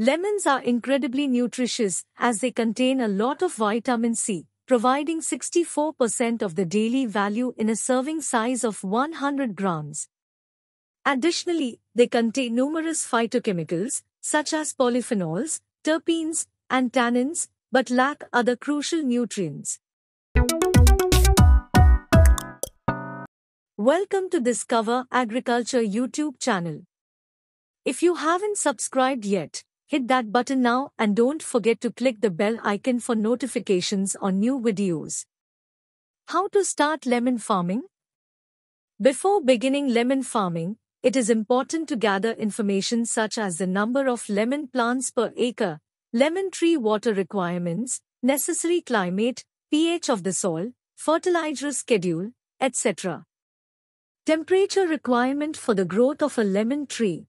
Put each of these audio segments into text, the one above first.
Lemons are incredibly nutritious as they contain a lot of vitamin C, providing 64% of the daily value in a serving size of 100 grams. Additionally, they contain numerous phytochemicals, such as polyphenols, terpenes, and tannins, but lack other crucial nutrients. Welcome to Discover Agriculture YouTube channel. If you haven't subscribed yet, Hit that button now and don't forget to click the bell icon for notifications on new videos. How to start lemon farming? Before beginning lemon farming, it is important to gather information such as the number of lemon plants per acre, lemon tree water requirements, necessary climate, pH of the soil, fertilizer schedule, etc. Temperature requirement for the growth of a lemon tree.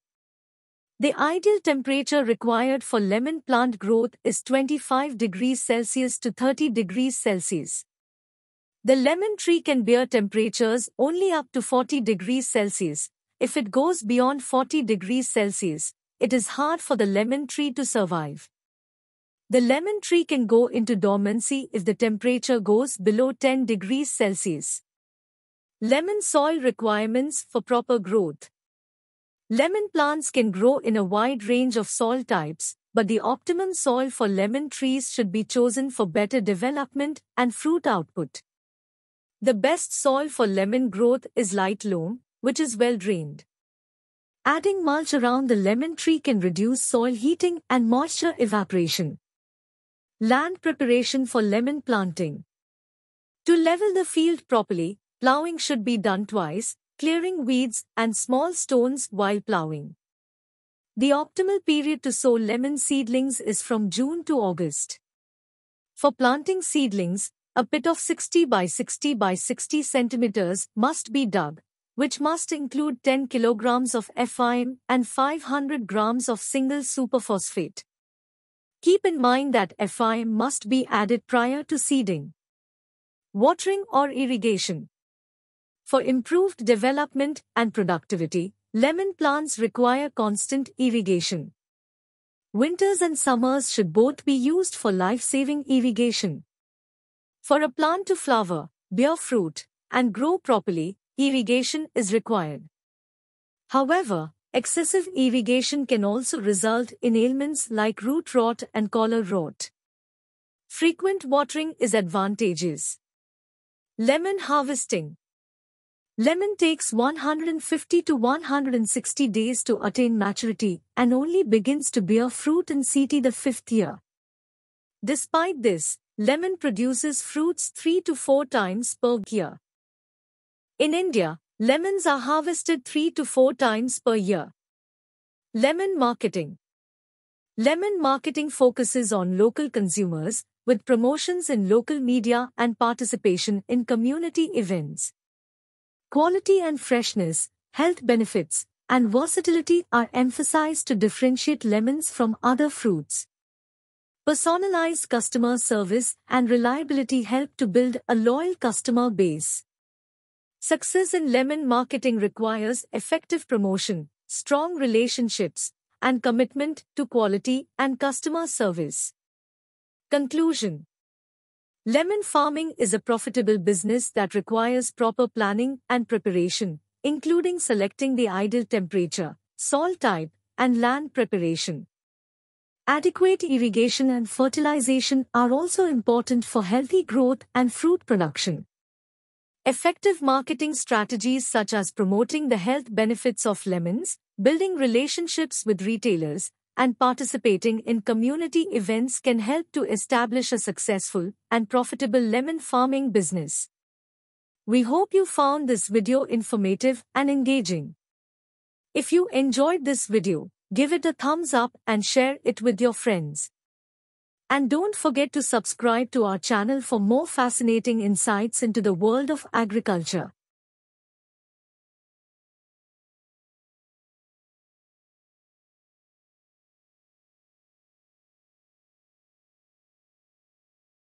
The ideal temperature required for lemon plant growth is 25 degrees Celsius to 30 degrees Celsius. The lemon tree can bear temperatures only up to 40 degrees Celsius. If it goes beyond 40 degrees Celsius, it is hard for the lemon tree to survive. The lemon tree can go into dormancy if the temperature goes below 10 degrees Celsius. Lemon soil requirements for proper growth. Lemon plants can grow in a wide range of soil types, but the optimum soil for lemon trees should be chosen for better development and fruit output. The best soil for lemon growth is light loam, which is well drained. Adding mulch around the lemon tree can reduce soil heating and moisture evaporation. Land preparation for lemon planting. To level the field properly, plowing should be done twice, clearing weeds and small stones while plowing. The optimal period to sow lemon seedlings is from June to August. For planting seedlings, a pit of 60 by 60 by 60 centimeters must be dug, which must include 10 kilograms of FIM and 500 grams of single superphosphate. Keep in mind that FIM must be added prior to seeding. Watering or irrigation. For improved development and productivity, lemon plants require constant irrigation. Winters and summers should both be used for life-saving irrigation. For a plant to flower, bear fruit, and grow properly, irrigation is required. However, excessive irrigation can also result in ailments like root rot and collar rot. Frequent watering is advantageous. Lemon harvesting Lemon takes 150 to 160 days to attain maturity and only begins to bear fruit in city the fifth year. Despite this, lemon produces fruits three to four times per year. In India, lemons are harvested three to four times per year. Lemon marketing Lemon marketing focuses on local consumers, with promotions in local media and participation in community events. Quality and freshness, health benefits, and versatility are emphasized to differentiate lemons from other fruits. Personalized customer service and reliability help to build a loyal customer base. Success in lemon marketing requires effective promotion, strong relationships, and commitment to quality and customer service. Conclusion Lemon farming is a profitable business that requires proper planning and preparation, including selecting the ideal temperature, soil type, and land preparation. Adequate irrigation and fertilization are also important for healthy growth and fruit production. Effective marketing strategies such as promoting the health benefits of lemons, building relationships with retailers, and participating in community events can help to establish a successful and profitable lemon farming business. We hope you found this video informative and engaging. If you enjoyed this video, give it a thumbs up and share it with your friends. And don't forget to subscribe to our channel for more fascinating insights into the world of agriculture.